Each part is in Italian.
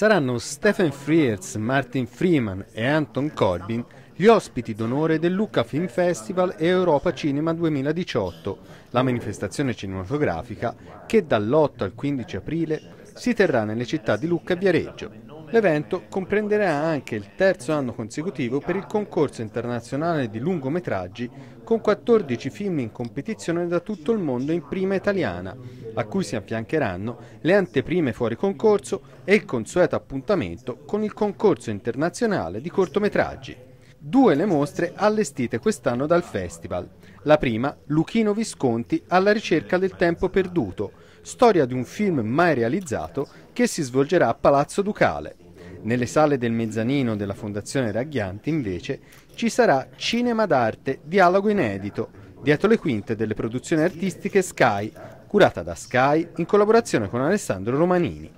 saranno Stephen Frears, Martin Freeman e Anton Corbin gli ospiti d'onore del Lucca Film Festival e Europa Cinema 2018, la manifestazione cinematografica che dall'8 al 15 aprile si terrà nelle città di Lucca e Viareggio. L'evento comprenderà anche il terzo anno consecutivo per il concorso internazionale di lungometraggi con 14 film in competizione da tutto il mondo in prima italiana, a cui si affiancheranno le anteprime fuori concorso e il consueto appuntamento con il concorso internazionale di cortometraggi due le mostre allestite quest'anno dal festival. La prima, Luchino Visconti alla ricerca del tempo perduto, storia di un film mai realizzato che si svolgerà a Palazzo Ducale. Nelle sale del mezzanino della Fondazione Ragghianti, invece, ci sarà cinema d'arte, dialogo inedito, dietro le quinte delle produzioni artistiche Sky, curata da Sky in collaborazione con Alessandro Romanini.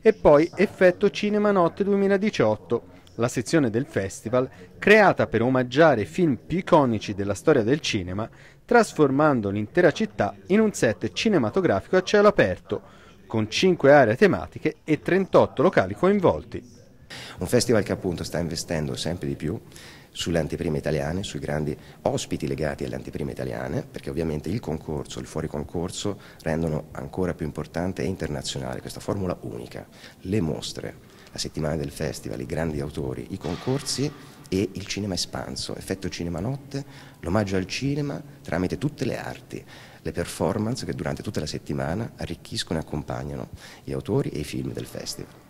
E poi Effetto Cinema Notte 2018, la sezione del festival creata per omaggiare i film più iconici della storia del cinema, trasformando l'intera città in un set cinematografico a cielo aperto, con 5 aree tematiche e 38 locali coinvolti. Un festival che appunto sta investendo sempre di più sulle anteprime italiane, sui grandi ospiti legati alle anteprime italiane, perché ovviamente il concorso, il fuori concorso rendono ancora più importante e internazionale questa formula unica, le mostre, la settimana del festival, i grandi autori, i concorsi e il cinema espanso, effetto cinema notte, l'omaggio al cinema tramite tutte le arti, le performance che durante tutta la settimana arricchiscono e accompagnano gli autori e i film del festival.